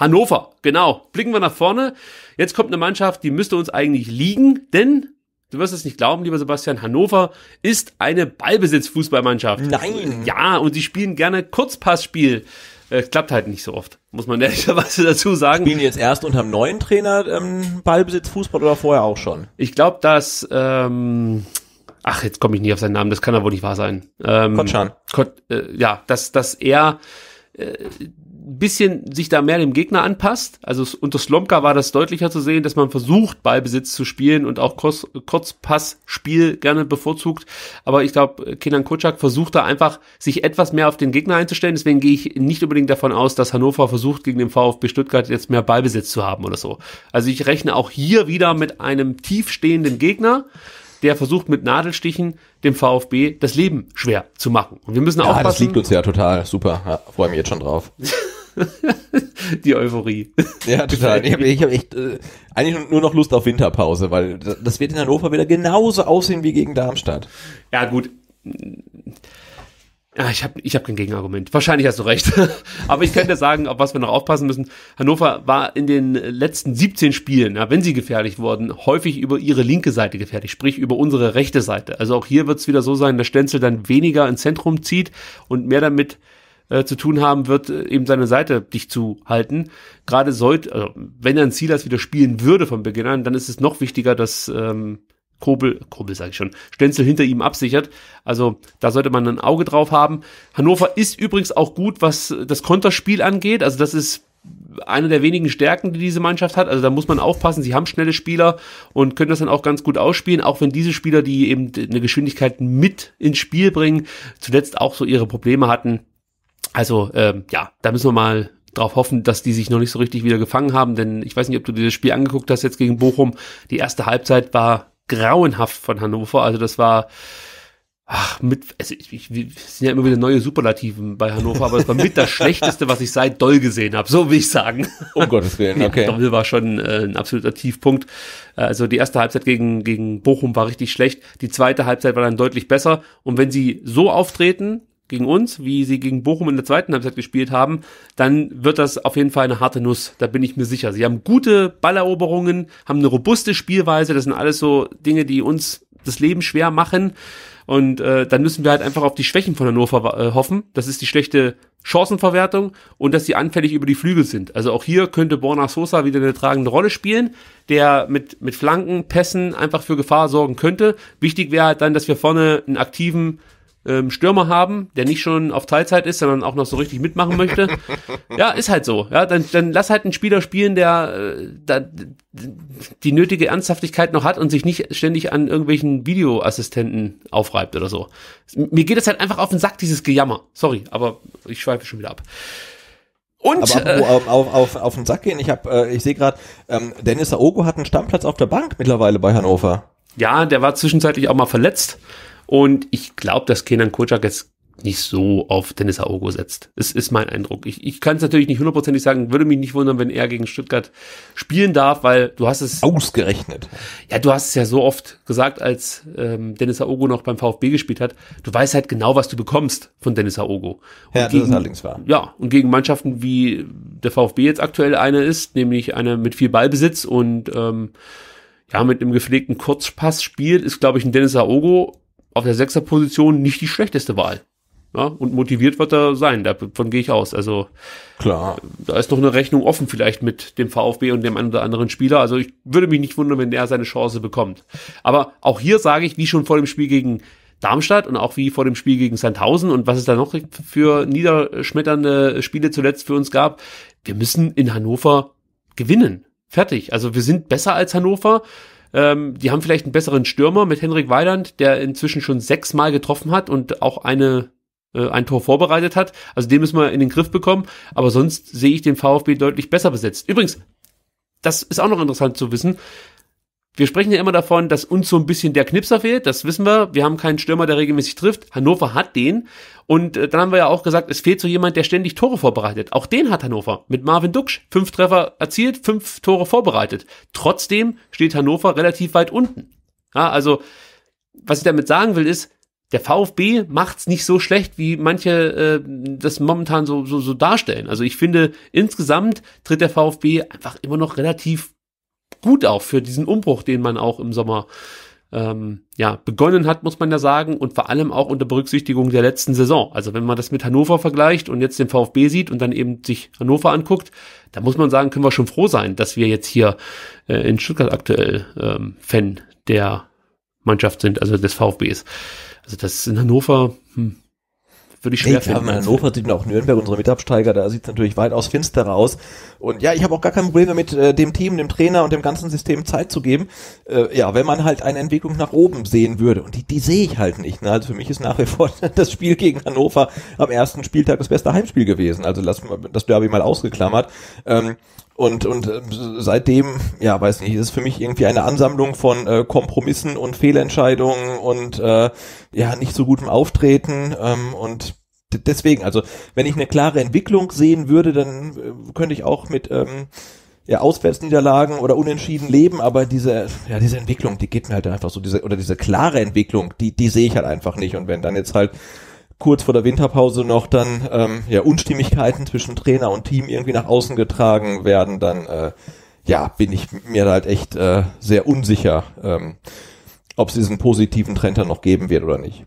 Hannover, genau. Blicken wir nach vorne. Jetzt kommt eine Mannschaft, die müsste uns eigentlich liegen, denn Du wirst es nicht glauben, lieber Sebastian, Hannover ist eine Ballbesitzfußballmannschaft. Nein. Ja, und sie spielen gerne Kurzpassspiel. Äh, klappt halt nicht so oft, muss man ehrlicherweise dazu sagen. Spielen jetzt erst unter dem neuen Trainer ähm, Ballbesitzfußball oder vorher auch schon? Ich glaube, dass ähm, ach, jetzt komme ich nicht auf seinen Namen, das kann aber wohl nicht wahr sein. Ähm, Kotschan. Kot, äh, ja, dass, dass er äh, ein bisschen sich da mehr dem Gegner anpasst. Also unter Slomka war das deutlicher zu sehen, dass man versucht, Ballbesitz zu spielen und auch Kurzpassspiel gerne bevorzugt. Aber ich glaube, Kenan Kutschak versucht da einfach, sich etwas mehr auf den Gegner einzustellen. Deswegen gehe ich nicht unbedingt davon aus, dass Hannover versucht, gegen den VfB Stuttgart jetzt mehr Ballbesitz zu haben oder so. Also ich rechne auch hier wieder mit einem tiefstehenden Gegner der versucht mit Nadelstichen dem VfB das Leben schwer zu machen. Und wir müssen ja, aufpassen. das liegt uns ja total. Super. Ja, freue mich jetzt schon drauf. die Euphorie. Ja, total. Ich habe ich hab echt äh, eigentlich nur noch Lust auf Winterpause, weil das wird in Hannover wieder genauso aussehen wie gegen Darmstadt. Ja, gut. Ja, ich habe ich hab kein Gegenargument. Wahrscheinlich hast du recht. Aber ich könnte sagen, auf was wir noch aufpassen müssen. Hannover war in den letzten 17 Spielen, ja, wenn sie gefährlich wurden, häufig über ihre linke Seite gefährlich, sprich über unsere rechte Seite. Also auch hier wird es wieder so sein, dass Stenzel dann weniger ins Zentrum zieht und mehr damit äh, zu tun haben wird, äh, eben seine Seite dicht zu halten. Gerade sollte, also wenn er dann Silas wieder spielen würde von Beginn an, dann ist es noch wichtiger, dass ähm, Kobel, Kobel sage ich schon, Stenzel hinter ihm absichert. Also da sollte man ein Auge drauf haben. Hannover ist übrigens auch gut, was das Konterspiel angeht. Also das ist eine der wenigen Stärken, die diese Mannschaft hat. Also da muss man aufpassen. Sie haben schnelle Spieler und können das dann auch ganz gut ausspielen, auch wenn diese Spieler, die eben eine Geschwindigkeit mit ins Spiel bringen, zuletzt auch so ihre Probleme hatten. Also ähm, ja, da müssen wir mal darauf hoffen, dass die sich noch nicht so richtig wieder gefangen haben, denn ich weiß nicht, ob du dir das Spiel angeguckt hast jetzt gegen Bochum. Die erste Halbzeit war grauenhaft von Hannover. Also das war ach, mit, also ich, ich, es sind ja immer wieder neue Superlativen bei Hannover, aber es war mit das Schlechteste, was ich seit Doll gesehen habe, so will ich sagen. Um Gottes Willen, okay. Ja, Doll war schon äh, ein absoluter Tiefpunkt. Also die erste Halbzeit gegen, gegen Bochum war richtig schlecht, die zweite Halbzeit war dann deutlich besser und wenn sie so auftreten, gegen uns, wie sie gegen Bochum in der zweiten Halbzeit gespielt haben, dann wird das auf jeden Fall eine harte Nuss. Da bin ich mir sicher. Sie haben gute Balleroberungen, haben eine robuste Spielweise. Das sind alles so Dinge, die uns das Leben schwer machen. Und äh, dann müssen wir halt einfach auf die Schwächen von Hannover äh, hoffen. Das ist die schlechte Chancenverwertung und dass sie anfällig über die Flügel sind. Also auch hier könnte Borna Sosa wieder eine tragende Rolle spielen, der mit, mit Flanken, Pässen einfach für Gefahr sorgen könnte. Wichtig wäre halt dann, dass wir vorne einen aktiven ähm, Stürmer haben, der nicht schon auf Teilzeit ist, sondern auch noch so richtig mitmachen möchte. ja, ist halt so. Ja, dann, dann lass halt einen Spieler spielen, der, äh, da die nötige Ernsthaftigkeit noch hat und sich nicht ständig an irgendwelchen Videoassistenten aufreibt oder so. Mir geht das halt einfach auf den Sack, dieses Gejammer. Sorry, aber ich schweife schon wieder ab. Und aber äh, auf, äh, auf, auf, auf den Sack gehen, ich habe, äh, ich sehe gerade, ähm, Dennis Aogo hat einen Stammplatz auf der Bank mittlerweile bei Hannover. Ja, der war zwischenzeitlich auch mal verletzt. Und ich glaube, dass Kenan Kocak jetzt nicht so auf Dennis Aogo setzt. Es ist mein Eindruck. Ich, ich kann es natürlich nicht hundertprozentig sagen, würde mich nicht wundern, wenn er gegen Stuttgart spielen darf, weil du hast es... Ausgerechnet. Ja, du hast es ja so oft gesagt, als ähm, Dennis Aogo noch beim VfB gespielt hat, du weißt halt genau, was du bekommst von Dennis Aogo. Und ja, das gegen, ist allerdings wahr. Ja, und gegen Mannschaften wie der VfB jetzt aktuell eine ist, nämlich eine mit viel Ballbesitz und ähm, ja, mit einem gepflegten Kurzpass spielt, ist, glaube ich, ein Dennis Aogo auf der Sechserposition nicht die schlechteste Wahl. Ja, und motiviert wird er sein, davon gehe ich aus. Also klar, da ist noch eine Rechnung offen vielleicht mit dem VfB und dem einen oder anderen Spieler. Also ich würde mich nicht wundern, wenn er seine Chance bekommt. Aber auch hier sage ich, wie schon vor dem Spiel gegen Darmstadt und auch wie vor dem Spiel gegen Sandhausen und was es da noch für niederschmetternde Spiele zuletzt für uns gab, wir müssen in Hannover gewinnen. Fertig. Also wir sind besser als Hannover. Ähm, die haben vielleicht einen besseren Stürmer mit Henrik Weiland, der inzwischen schon sechsmal getroffen hat und auch eine äh, ein Tor vorbereitet hat. Also den müssen wir in den Griff bekommen. Aber sonst sehe ich den VfB deutlich besser besetzt. Übrigens, das ist auch noch interessant zu wissen wir sprechen ja immer davon, dass uns so ein bisschen der Knipser fehlt. Das wissen wir. Wir haben keinen Stürmer, der regelmäßig trifft. Hannover hat den. Und äh, dann haben wir ja auch gesagt, es fehlt so jemand, der ständig Tore vorbereitet. Auch den hat Hannover mit Marvin Duksch. Fünf Treffer erzielt, fünf Tore vorbereitet. Trotzdem steht Hannover relativ weit unten. Ja, also, was ich damit sagen will, ist, der VfB macht's nicht so schlecht, wie manche äh, das momentan so, so, so darstellen. Also ich finde, insgesamt tritt der VfB einfach immer noch relativ gut auch für diesen Umbruch, den man auch im Sommer ähm, ja, begonnen hat, muss man ja sagen, und vor allem auch unter Berücksichtigung der letzten Saison. Also wenn man das mit Hannover vergleicht und jetzt den VfB sieht und dann eben sich Hannover anguckt, da muss man sagen, können wir schon froh sein, dass wir jetzt hier äh, in Stuttgart aktuell ähm, Fan der Mannschaft sind, also des VfBs. Also das in Hannover, hm, würde ich schwer finden. Hannover sind auch Nürnberg, unsere Mitabsteiger, da sieht es natürlich weitaus finsterer aus. Und ja, ich habe auch gar kein Problem damit, äh, dem Team, dem Trainer und dem ganzen System Zeit zu geben. Äh, ja, wenn man halt eine Entwicklung nach oben sehen würde. Und die, die sehe ich halt nicht. Ne? Also für mich ist nach wie vor das Spiel gegen Hannover am ersten Spieltag das beste Heimspiel gewesen. Also lass das Derby mal ausgeklammert. Ähm, und, und äh, seitdem, ja, weiß nicht, ist es für mich irgendwie eine Ansammlung von äh, Kompromissen und Fehlentscheidungen und äh, ja, nicht so gutem Auftreten ähm, und deswegen, also wenn ich eine klare Entwicklung sehen würde, dann äh, könnte ich auch mit ähm, ja, Auswärtsniederlagen oder Unentschieden leben, aber diese, ja, diese Entwicklung, die geht mir halt einfach so, diese, oder diese klare Entwicklung, die, die sehe ich halt einfach nicht. Und wenn dann jetzt halt kurz vor der Winterpause noch dann ähm, ja, Unstimmigkeiten zwischen Trainer und Team irgendwie nach außen getragen werden, dann äh, ja, bin ich mir halt echt äh, sehr unsicher, ähm, ob es diesen positiven Trend dann noch geben wird oder nicht.